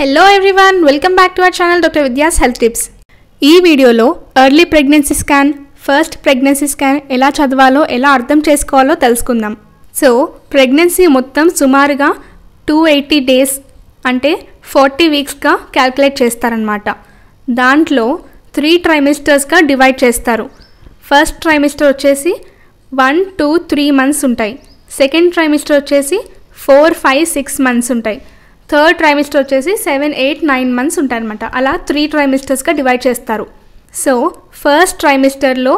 hello everyone welcome back to our channel doctor Vidya's health tips ఈ వీడియోలో early pregnancy scan first pregnancy scan ఎలా చదవాలో ఎలా అర్థం చేసుకోవాలో తెలుసుకుందాం సో ప్రెగ్నెన్సీ మొత్తం సుమారుగా టూ ఎయిటీ డేస్ అంటే ఫార్టీ వీక్స్గా క్యాల్కులేట్ చేస్తారనమాట దాంట్లో త్రీ ట్రైమిస్టర్స్గా డివైడ్ చేస్తారు ఫస్ట్ ట్రైమిస్టర్ వచ్చేసి వన్ టూ త్రీ మంత్స్ ఉంటాయి సెకండ్ ట్రైమిస్టర్ వచ్చేసి ఫోర్ ఫైవ్ సిక్స్ మంత్స్ ఉంటాయి థర్డ్ ట్రైమిస్టర్ వచ్చేసి సెవెన్ ఎయిట్ నైన్ మంత్స్ ఉంటాయన్నమాట అలా త్రీ ట్రైమిస్టర్స్గా డివైడ్ చేస్తారు సో ఫస్ట్ ట్రైమిస్టర్లో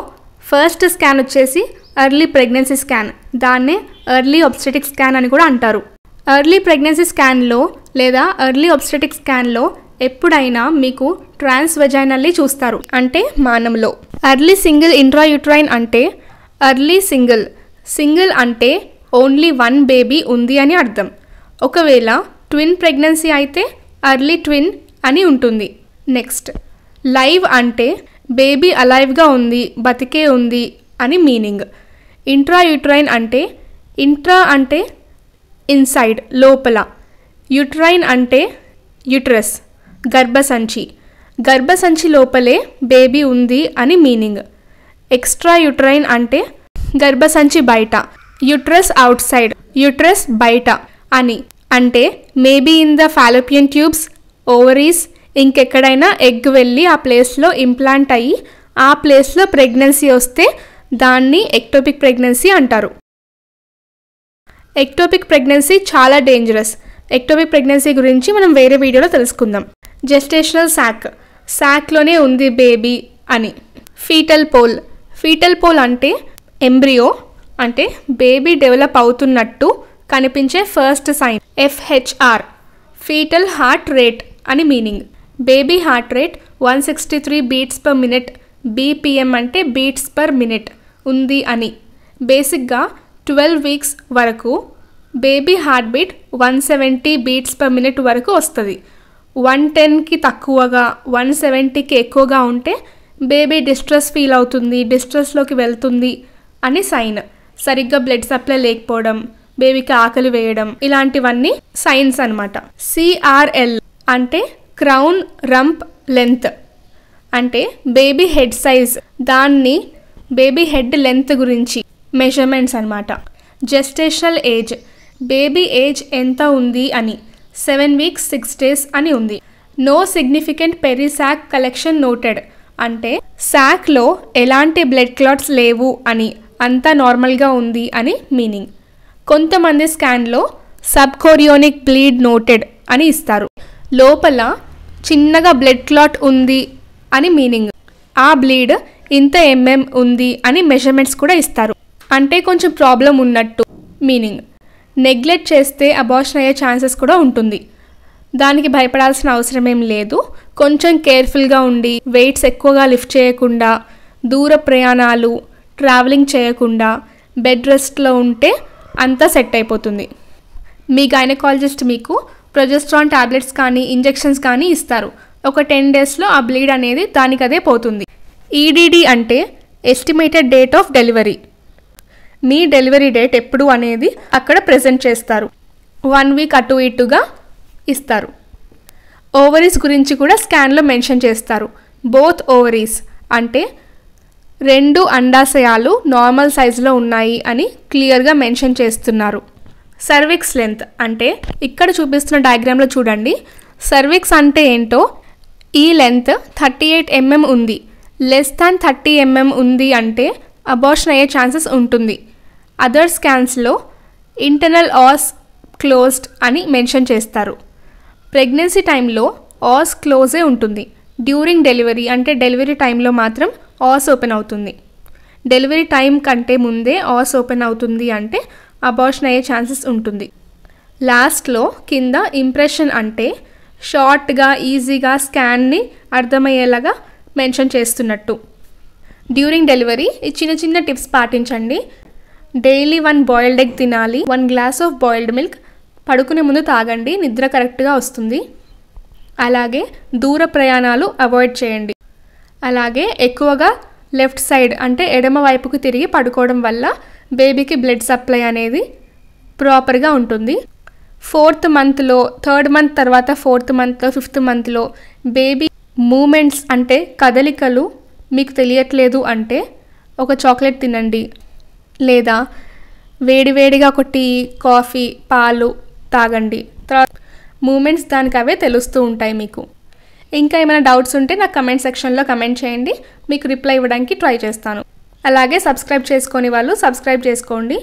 ఫస్ట్ స్కాన్ వచ్చేసి ఎర్లీ ప్రెగ్నెన్సీ స్కాన్ దాన్నే ఎర్లీ ఆబ్స్టెటిక్ స్కాన్ అని కూడా అంటారు ఎర్లీ ప్రెగ్నెన్సీ స్కాన్లో లేదా ఎర్లీ ఆబ్స్టెటిక్ స్కాన్లో ఎప్పుడైనా మీకు ట్రాన్స్ వెజైనల్లీ చూస్తారు అంటే మానంలో ఎర్లీ సింగిల్ ఇంట్రాయుట్రైన్ అంటే ఎర్లీ సింగిల్ సింగిల్ అంటే ఓన్లీ వన్ బేబీ ఉంది అని అర్థం ఒకవేళ ట్విన్ ప్రెగ్నెన్సీ అయితే అర్లీ ట్విన్ అని ఉంటుంది నెక్స్ట్ లైవ్ అంటే బేబీ అలైవ్గా ఉంది బతికే ఉంది అని మీనింగ్ ఇంట్రా యూట్రైన్ అంటే ఇంట్రా అంటే ఇన్సైడ్ లోపల యూట్రైన్ అంటే యుట్రస్ గర్భసంచి గర్భసంచి లోపలే బేబీ ఉంది అని మీనింగ్ ఎక్స్ట్రా యుట్రైన్ అంటే గర్భసంచి బయట యుట్రస్ అవుట్ సైడ్ యుట్రస్ బయట అని అంటే maybe in the fallopian tubes ovaries ఇంకెక్కడైనా ఎగ్ వెళ్ళి ఆ ప్లేస్లో ఇంప్లాంట్ అయ్యి ఆ ప్లేస్లో ప్రెగ్నెన్సీ వస్తే దాన్ని ఎక్టోపిక్ ప్రెగ్నెన్సీ అంటారు ఎక్టోపిక్ ప్రెగ్నెన్సీ చాలా డేంజరస్ ఎక్టోపిక్ ప్రెగ్నెన్సీ గురించి మనం వేరే వీడియోలో తెలుసుకుందాం జెస్టేషనల్ శాక్ శాక్లోనే ఉంది బేబీ అని ఫీటల్ పోల్ ఫీటల్ పోల్ అంటే ఎంబ్రియో అంటే బేబీ డెవలప్ అవుతున్నట్టు కనిపించే first sign FHR fetal heart rate అని meaning baby heart rate one sixty three beats per minute BPM అంటే బీట్స్ పర్ మినిట్ ఉంది అని బేసిక్గా ట్వెల్వ్ వీక్స్ వరకు baby heart beat one seventy beats per minute వరకు వస్తుంది వన్ టెన్కి తక్కువగా వన్ సెవెంటీకి ఎక్కువగా ఉంటే బేబీ డిస్ట్రెస్ ఫీల్ అవుతుంది డిస్ట్రెస్లోకి వెళ్తుంది అని సైన్ సరిగ్గా బ్లడ్ సప్లై లేకపోవడం బేబీకి ఆకలి వేయడం ఇలాంటివన్నీ సైన్స్ అనమాట సిఆర్ఎల్ అంటే క్రౌన్ రంప్ లెంత్ అంటే బేబీ హెడ్ సైజ్ దాన్ని బేబీ హెడ్ లెంత్ గురించి మెజర్మెంట్స్ అనమాట జెస్టేషనల్ ఏజ్ బేబీ ఏజ్ ఎంత ఉంది అని సెవెన్ వీక్స్ సిక్స్ డేస్ అని ఉంది no significant perisac collection noted అంటే శాక్లో ఎలాంటి బ్లడ్ క్లాట్స్ లేవు అని అంతా నార్మల్గా ఉంది అని మీనింగ్ కొంతమంది స్కాన్లో సబ్ కొరియోనిక్ బ్లీడ్ నోటెడ్ అని ఇస్తారు లోపల చిన్నగా బ్లడ్ క్లాట్ ఉంది అని మీనింగ్ ఆ బ్లీడ్ ఇంత ఎంఎం ఉంది అని మెజర్మెంట్స్ కూడా ఇస్తారు అంటే కొంచెం ప్రాబ్లం ఉన్నట్టు మీనింగ్ నెగ్లెక్ట్ చేస్తే అబార్షన్ అయ్యే ఛాన్సెస్ కూడా ఉంటుంది దానికి భయపడాల్సిన అవసరం ఏం లేదు కొంచెం కేర్ఫుల్గా ఉండి వెయిట్స్ ఎక్కువగా లిఫ్ట్ చేయకుండా దూర ప్రయాణాలు ట్రావెలింగ్ చేయకుండా బెడ్ రెస్ట్లో ఉంటే అంతా సెట్ అయిపోతుంది మీ గైనకాలజిస్ట్ మీకు ప్రొజెస్ట్రాన్ టాబ్లెట్స్ కానీ ఇంజెక్షన్స్ కానీ ఇస్తారు ఒక టెన్ డేస్లో ఆ బ్లీడ్ అనేది దానికదే పోతుంది ఈడీడీ e అంటే ఎస్టిమేటెడ్ డేట్ ఆఫ్ డెలివరీ మీ డెలివరీ డేట్ ఎప్పుడు అనేది అక్కడ ప్రజెంట్ చేస్తారు వన్ వీక్ అటు ఇటుగా ఇస్తారు ఓవరీస్ గురించి కూడా స్కాన్లో మెన్షన్ చేస్తారు బోత్ ఓవరీస్ అంటే రెండు అండాశయాలు నార్మల్ సైజులో ఉన్నాయి అని క్లియర్గా మెన్షన్ చేస్తున్నారు సర్విక్స్ లెంత్ అంటే ఇక్కడ చూపిస్తున్న డయాగ్రామ్లో చూడండి సర్విక్స్ అంటే ఏంటో ఈ లెంత్ థర్టీ ఎయిట్ ఎంఎం ఉంది లెస్ దాన్ థర్టీ ఎంఎం ఉంది అంటే అబార్షన్ అయ్యే ఛాన్సెస్ ఉంటుంది అదర్ స్కాన్స్లో ఇంటర్నల్ ఆస్ క్లోజ్డ్ అని మెన్షన్ చేస్తారు ప్రెగ్నెన్సీ టైంలో ఆస్ క్లోజే ఉంటుంది డ్యూరింగ్ డెలివరీ అంటే డెలివరీ టైంలో మాత్రం ఆస్ ఓపెన్ అవుతుంది డెలివరీ టైం కంటే ముందే ఆస్ ఓపెన్ అవుతుంది అంటే అబార్షన్ అయ్యే ఛాన్సెస్ ఉంటుంది లాస్ట్లో కింద ఇంప్రెషన్ అంటే షార్ట్గా ఈజీగా స్కాన్ని అర్థమయ్యేలాగా మెన్షన్ చేస్తున్నట్టు డ్యూరింగ్ డెలివరీ ఈ చిన్న చిన్న టిప్స్ పాటించండి డైలీ వన్ బాయిల్డ్ ఎగ్ తినాలి one glass of boiled milk పడుకునే ముందు తాగండి నిద్ర కరెక్ట్గా వస్తుంది అలాగే దూర ప్రయాణాలు అవాయిడ్ చేయండి అలాగే ఎక్కువగా లెఫ్ట్ సైడ్ అంటే ఎడమ వైపుకు తిరిగి పడుకోవడం వల్ల బేబీకి బ్లడ్ సప్లై అనేది ప్రాపర్గా ఉంటుంది ఫోర్త్ మంత్లో థర్డ్ మంత్ తర్వాత ఫోర్త్ మంత్లో ఫిఫ్త్ మంత్లో బేబీ మూమెంట్స్ అంటే కదలికలు మీకు తెలియట్లేదు అంటే ఒక చాక్లెట్ తినండి లేదా వేడివేడిగా ఒక టీ కాఫీ పాలు తాగండి తర్వాత మూమెంట్స్ దానికి అవే తెలుస్తూ ఉంటాయి మీకు ఇంకా ఏమైనా డౌట్స్ ఉంటే నాకు కమెంట్ సెక్షన్లో కమెంట్ చేయండి మీకు రిప్లై ఇవ్వడానికి ట్రై చేస్తాను అలాగే సబ్స్క్రైబ్ చేసుకొని వాళ్ళు సబ్స్క్రైబ్ చేసుకోండి